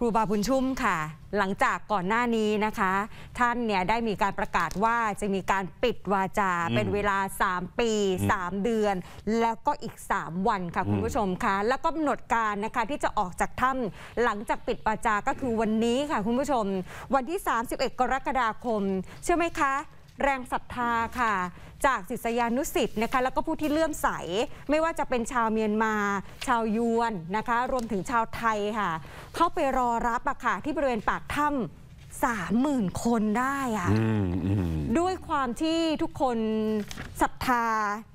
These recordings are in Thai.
ครูบาบุญชุ่มค่ะ หลังจากก่อนหน้านี้นะคะ ท่านเนี่ยได้มีการประกาศว่าจะมีการปิดวาจาเป็นเวลา 3 ปี 3 เดือน แล้วก็อีก 3 วันค่ะคุณผู้ชมคะแล้วก็กำหนดการนะคะที่จะออกจากถ้ำหลังจากปิดวาจาก็คือวันนี้ค่ะคุณผู้ชม วันที่31กรกฎาคมเชื่อไหมคะแรงศรัทธาค่ะจากศิษยานุสิตนะคะแล้วก็ผู้ที่เลื่อมใสไม่ว่าจะเป็นชาวเมียนมาชาวยวนนะคะรวมถึงชาวไทยค่ะเข้าไปรอรับอะค่ะที่บริเวณปากถ้ำสามหมื่นคนได้อะด้วยความที่ทุกคนศรัทธา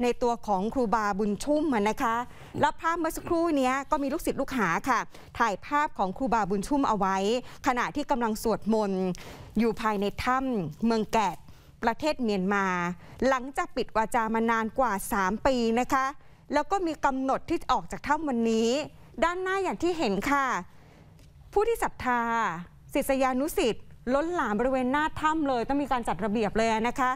ในตัวของครูบาบุญชุ่มนะคะแล้วภาพเมื่อสักครู่นี้ก็มีลูกศิษย์ลูกหาค่ะ ถ่ายภาพของครูบาบุญชุ่มเอาไว้ ขณะที่กำลังสวดมนต์อยู่ภายในถ้ำเมืองแกะประเทศเมียนมา หลังจากปิดวาจามานานกว่า 3 ปีนะคะ แล้วก็มีกำหนดที่ออกจากถ้ำวันนี้ ด้านหน้าอย่างที่เห็นค่ะ ผู้ที่ศรัทธา ศิษยานุสิต์ล้นหลามบริเวณหน้าถ้ำเลย ต้องมีการจัดระเบียบเลยนะคะ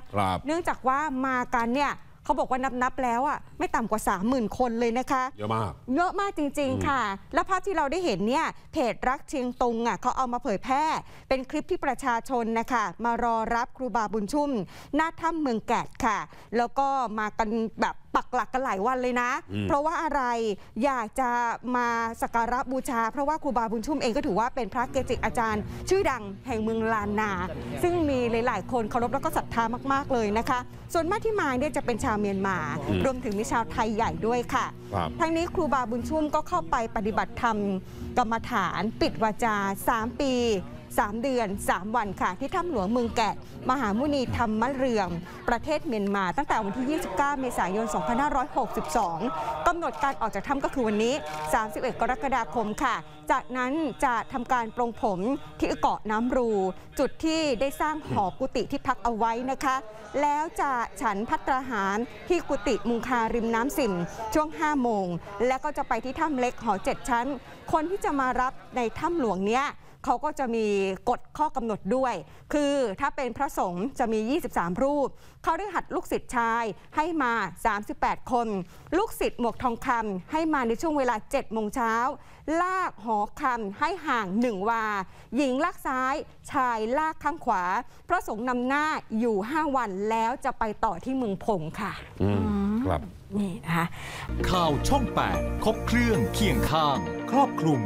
เนื่องจากว่ามากันเนี่ยเขาบอกว่านับนับแล้วอ่ะไม่ต่ำกว่า 30,000 คนเลยนะคะเยอะมากเยอะมากจริงๆค่ะ และภาพที่เราได้เห็นเนี่ย เพจรักเชียงตุงอ่ะเขาเอามาเผยแพร่ เป็นคลิปที่ประชาชนนะคะมารอรับครูบาบุญชุ่มหน้าถ้ำเมืองแกดค่ะ แล้วก็มากันแบบปักหลักกันหลายวันเลยนะ เพราะว่าอะไรอยากจะมาสักการะบูชา เพราะว่าครูบาบุญชุ่มเองก็ถือว่าเป็นพระเกจิอาจารย์ชื่อดังแห่งเมืองลานนา ซึ่งมีหลาย ๆ คนเคารพแล้วก็ศรัทธามาก ๆ เลยนะคะ ส่วนมากที่มาเนี่ยจะเป็นชาวเมียนมา รวมถึงมีชาวไทยใหญ่ด้วยค่ะทั้งนี้ครูบาบุญชุ่มก็เข้าไปปฏิบัติธรรมกรรมฐาน ปิดวาจา3ปี3 เดือน 3 วันค่ะที่ถ้ำหลวงเมืองแกะ มหามุนีธรรมะเรืองประเทศเมียนมาตั้งแต่วันที่ 29 เมษายน 2562กำหนดการออกจากถ้ำก็คือวันนี้ 31กรกฎาคมค่ะ จากนั้นจะทำการปรงผมที่เกาะน้ำรู จุดที่ได้สร้างหอกุฏิที่พักเอาไว้นะคะ แล้วจะฉันพัตราหารที่กุฏิมุงคาริมน้ำสิมช่วง 5 โมง แล้วก็จะไปที่ถ้ำเล็กหอ 7 ชั้น คนที่จะมารับในถ้ำหลวงเนี้ยเขาก็จะมีกฎข้อกำหนดด้วย คือถ้าเป็นพระสงฆ์จะมี 23 รูป เขาได้หัดลูกศิษย์ชายให้มา 38 คน ลูกศิษย์หมวกทองคำให้มาในช่วงเวลา7โมงเช้า ลากหอคำให้ห่าง 1วา หญิงลากซ้าย ชายลากข้างขวา พระสงฆ์นำหน้าอยู่ 5 วันแล้วจะไปต่อที่เมืองพงค่ะครับนี่นะคะข่าวช่อง 8 ครบเครื่องเคียงข้าง ครอบคลุม